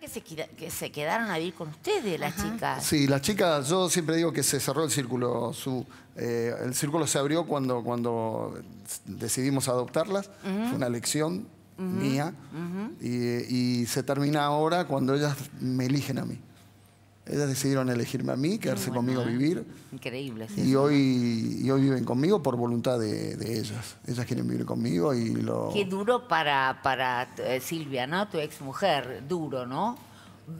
que se, que se quedaron a vivir con ustedes, las chicas. Sí, las chicas, yo siempre digo que se cerró el círculo. Su, eh, el círculo se abrió cuando, cuando decidimos adoptarlas. Fue una lección mía. y se termina ahora cuando ellas me eligen a mí. Ellas decidieron elegirme a mí, quedarse conmigo a ¿eh? vivir. Increíble. Sí, y, hoy, hoy viven conmigo por voluntad de, ellas. Ellas quieren vivir conmigo y lo... Qué duro para, para eh, Silvia, ¿no? Tu ex mujer, duro, ¿no?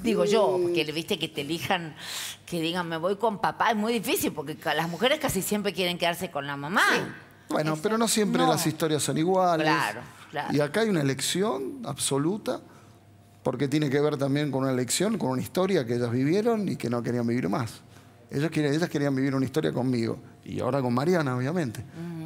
Digo yo, porque viste que te elijan, que digan, me voy con papá, es muy difícil, porque las mujeres casi siempre quieren quedarse con la mamá. Bueno, pero no siempre las historias son iguales. Claro, claro. Y acá hay una elección absoluta porque tiene que ver también con una lección, con una historia que ellas vivieron y que no querían vivir más. ellas querían vivir una historia conmigo y ahora con Mariana, obviamente.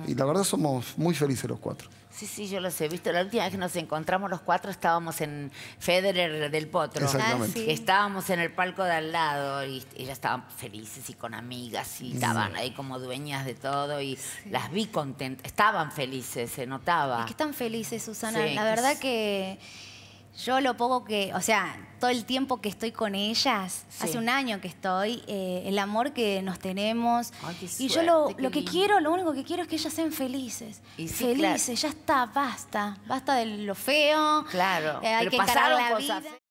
Y la verdad somos muy felices los cuatro. Sí, sí, yo los he visto. La última vez que nos encontramos los cuatro estábamos en Federer del Potro. Exactamente. Ah, estábamos en el palco de al lado y ellas estaban felices y con amigas y estaban ahí como dueñas de todo y las vi contentas. Estaban felices, se notaba. Es que están felices, Susana. la verdad que... Yo lo poco que, o sea, todo el tiempo que estoy con ellas, hace un año que estoy, eh, el amor que nos tenemos. y yo lo, que quiero, lo único que quiero es que ellas sean felices. felices, ya está, basta. Basta de lo feo. Claro. Eh, hay que la cosas.